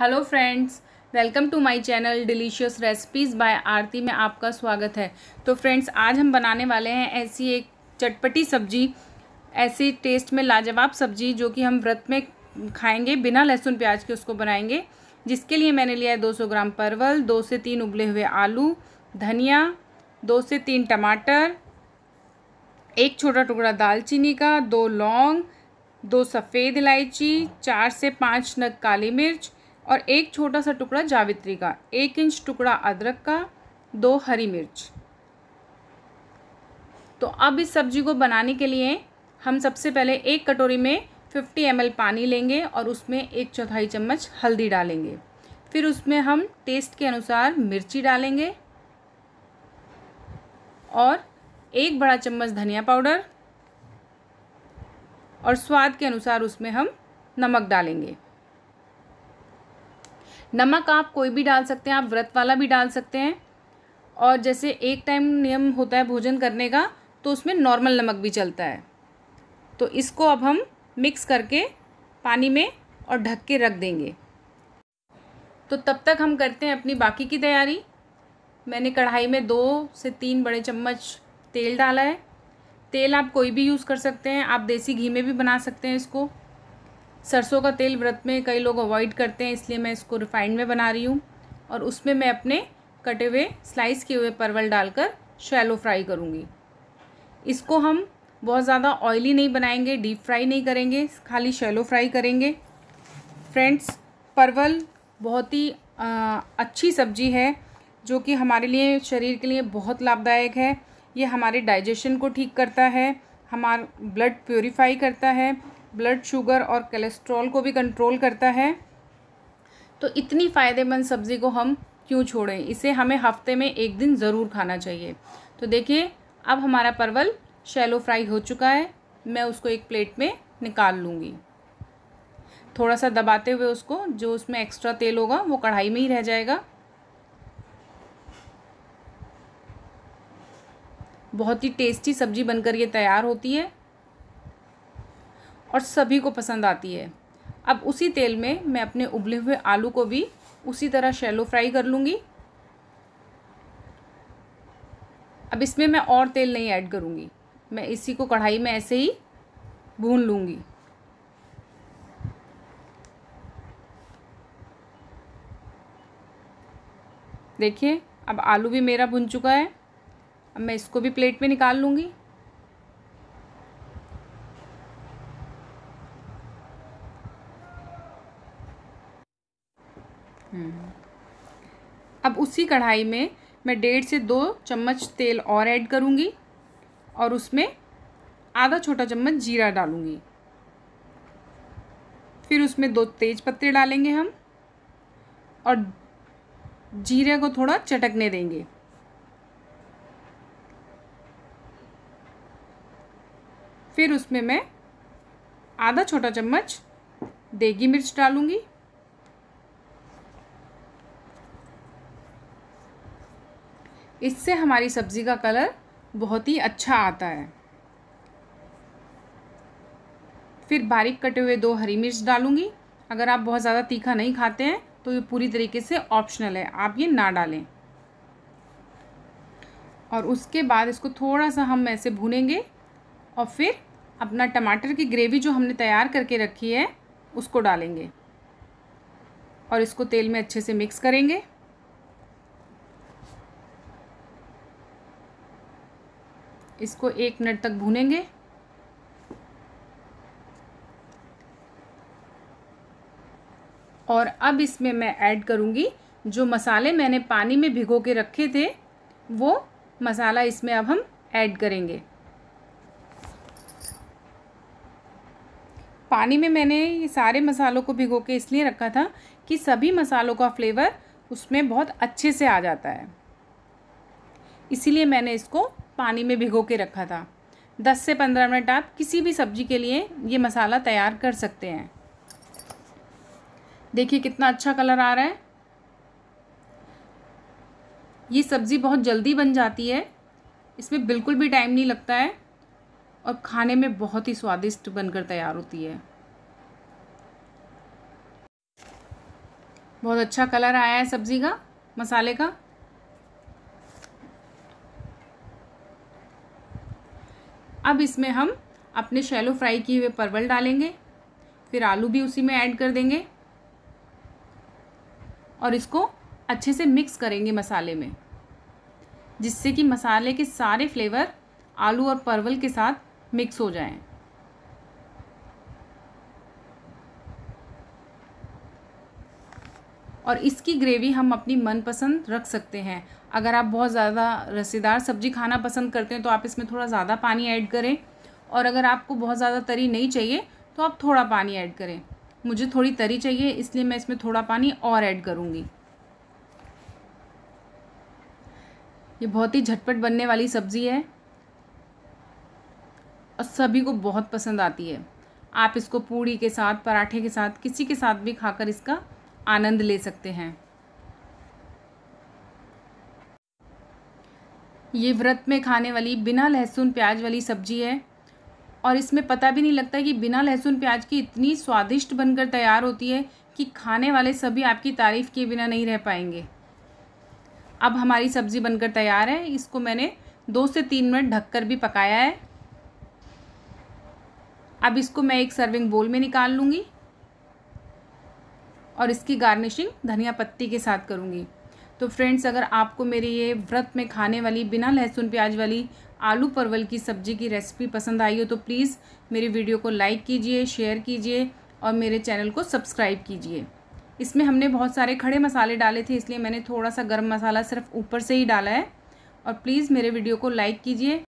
Hello friends welcome to my channel delicious recipes by Aarti में आपका स्वागत है तो फ्रेंड्स आज हम बनाने वाले हैं ऐसी एक चटपटी सब्जी ऐसी टेस्ट में लाजवाब सब्जी जो कि हम व्रत में खाएंगे बिना लहसुन प्याज के उसको बनाएंगे जिसके लिए मैंने लिया है 200 ग्राम परवल दो से तीन उबले हुए आलू धनिया दो से तीन टमाटर एक छोटा टुकड़ा दालचीनी का दो लौंग दो सफ़ेद इलायची चार से पाँच नग काली मिर्च और एक छोटा सा टुकड़ा जावित्री का एक इंच टुकड़ा अदरक का दो हरी मिर्च तो अब इस सब्जी को बनाने के लिए हम सबसे पहले एक कटोरी में 50 एम पानी लेंगे और उसमें एक चौथाई चम्मच हल्दी डालेंगे फिर उसमें हम टेस्ट के अनुसार मिर्ची डालेंगे और एक बड़ा चम्मच धनिया पाउडर और स्वाद के अनुसार उसमें हम नमक डालेंगे नमक आप कोई भी डाल सकते हैं आप व्रत वाला भी डाल सकते हैं और जैसे एक टाइम नियम होता है भोजन करने का तो उसमें नॉर्मल नमक भी चलता है तो इसको अब हम मिक्स करके पानी में और ढक के रख देंगे तो तब तक हम करते हैं अपनी बाकी की तैयारी मैंने कढ़ाई में दो से तीन बड़े चम्मच तेल डाला है तेल आप कोई भी यूज़ कर सकते हैं आप देसी घी में भी बना सकते हैं इसको सरसों का तेल व्रत में कई लोग अवॉइड करते हैं इसलिए मैं इसको रिफाइंड में बना रही हूँ और उसमें मैं अपने कटे हुए स्लाइस किए हुए परवल डालकर शैलो फ्राई करूँगी इसको हम बहुत ज़्यादा ऑयली नहीं बनाएंगे डीप फ्राई नहीं करेंगे खाली शैलो फ्राई करेंगे फ्रेंड्स परवल बहुत ही अच्छी सब्जी है जो कि हमारे लिए शरीर के लिए बहुत लाभदायक है ये हमारे डाइजेशन को ठीक करता है हमारा ब्लड प्योरीफाई करता है ब्लड शुगर और कोलेस्ट्रॉल को भी कंट्रोल करता है तो इतनी फ़ायदेमंद सब्ज़ी को हम क्यों छोड़ें इसे हमें हफ्ते में एक दिन ज़रूर खाना चाहिए तो देखिए अब हमारा परवल शैलो फ्राई हो चुका है मैं उसको एक प्लेट में निकाल लूँगी थोड़ा सा दबाते हुए उसको जो उसमें एक्स्ट्रा तेल होगा वो कढ़ाई में ही रह जाएगा बहुत ही टेस्टी सब्ज़ी बनकर ये तैयार होती है और सभी को पसंद आती है अब उसी तेल में मैं अपने उबले हुए आलू को भी उसी तरह शैलो फ्राई कर लूँगी अब इसमें मैं और तेल नहीं ऐड करूँगी मैं इसी को कढ़ाई में ऐसे ही भून लूँगी देखिए अब आलू भी मेरा भुन चुका है अब मैं इसको भी प्लेट में निकाल लूँगी अब उसी कढ़ाई में मैं डेढ़ से दो चम्मच तेल और ऐड करूँगी और उसमें आधा छोटा चम्मच जीरा डालूँगी फिर उसमें दो तेज पत्ते डालेंगे हम और जीरे को थोड़ा चटकने देंगे फिर उसमें मैं आधा छोटा चम्मच देगी मिर्च डालूँगी इससे हमारी सब्ज़ी का कलर बहुत ही अच्छा आता है फिर बारीक कटे हुए दो हरी मिर्च डालूंगी अगर आप बहुत ज़्यादा तीखा नहीं खाते हैं तो ये पूरी तरीके से ऑप्शनल है आप ये ना डालें और उसके बाद इसको थोड़ा सा हम ऐसे भूनेंगे और फिर अपना टमाटर की ग्रेवी जो हमने तैयार करके रखी है उसको डालेंगे और इसको तेल में अच्छे से मिक्स करेंगे इसको एक मिनट तक भूनेंगे और अब इसमें मैं ऐड करूँगी जो मसाले मैंने पानी में भिगो के रखे थे वो मसाला इसमें अब हम ऐड करेंगे पानी में मैंने ये सारे मसालों को भिगो के इसलिए रखा था कि सभी मसालों का फ्लेवर उसमें बहुत अच्छे से आ जाता है इसीलिए मैंने इसको पानी में भिगो के रखा था 10 से 15 मिनट आप किसी भी सब्जी के लिए ये मसाला तैयार कर सकते हैं देखिए कितना अच्छा कलर आ रहा है ये सब्ज़ी बहुत जल्दी बन जाती है इसमें बिल्कुल भी टाइम नहीं लगता है और खाने में बहुत ही स्वादिष्ट बनकर तैयार होती है बहुत अच्छा कलर आया है सब्ज़ी का मसाले का अब इसमें हम अपने शैलो फ्राई किए हुए परवल डालेंगे फिर आलू भी उसी में ऐड कर देंगे और इसको अच्छे से मिक्स करेंगे मसाले में जिससे कि मसाले के सारे फ्लेवर आलू और परवल के साथ मिक्स हो जाएं। और इसकी ग्रेवी हम अपनी मनपसंद रख सकते हैं अगर आप बहुत ज़्यादा रसेदार सब्ज़ी खाना पसंद करते हैं तो आप इसमें थोड़ा ज़्यादा पानी ऐड करें और अगर आपको बहुत ज़्यादा तरी नहीं चाहिए तो आप थोड़ा पानी ऐड करें मुझे थोड़ी तरी चाहिए इसलिए मैं इसमें थोड़ा पानी और ऐड करूँगी ये बहुत ही झटपट बनने वाली सब्ज़ी है और सभी को बहुत पसंद आती है आप इसको पूड़ी के साथ पराठे के साथ किसी के साथ भी खाकर इसका आनंद ले सकते हैं ये व्रत में खाने वाली बिना लहसुन प्याज वाली सब्जी है और इसमें पता भी नहीं लगता कि बिना लहसुन प्याज की इतनी स्वादिष्ट बनकर तैयार होती है कि खाने वाले सभी आपकी तारीफ़ किए बिना नहीं रह पाएंगे अब हमारी सब्ज़ी बनकर तैयार है इसको मैंने दो से तीन मिनट ढककर भी पकाया है अब इसको मैं एक सर्विंग बोल में निकाल लूँगी और इसकी गार्निशिंग धनिया पत्ती के साथ करूँगी तो फ्रेंड्स अगर आपको मेरी ये व्रत में खाने वाली बिना लहसुन प्याज वाली आलू परवल की सब्ज़ी की रेसिपी पसंद आई हो तो प्लीज़ मेरी वीडियो को लाइक कीजिए शेयर कीजिए और मेरे चैनल को सब्सक्राइब कीजिए इसमें हमने बहुत सारे खड़े मसाले डाले थे इसलिए मैंने थोड़ा सा गर्म मसाला सिर्फ ऊपर से ही डाला है और प्लीज़ मेरे वीडियो को लाइक कीजिए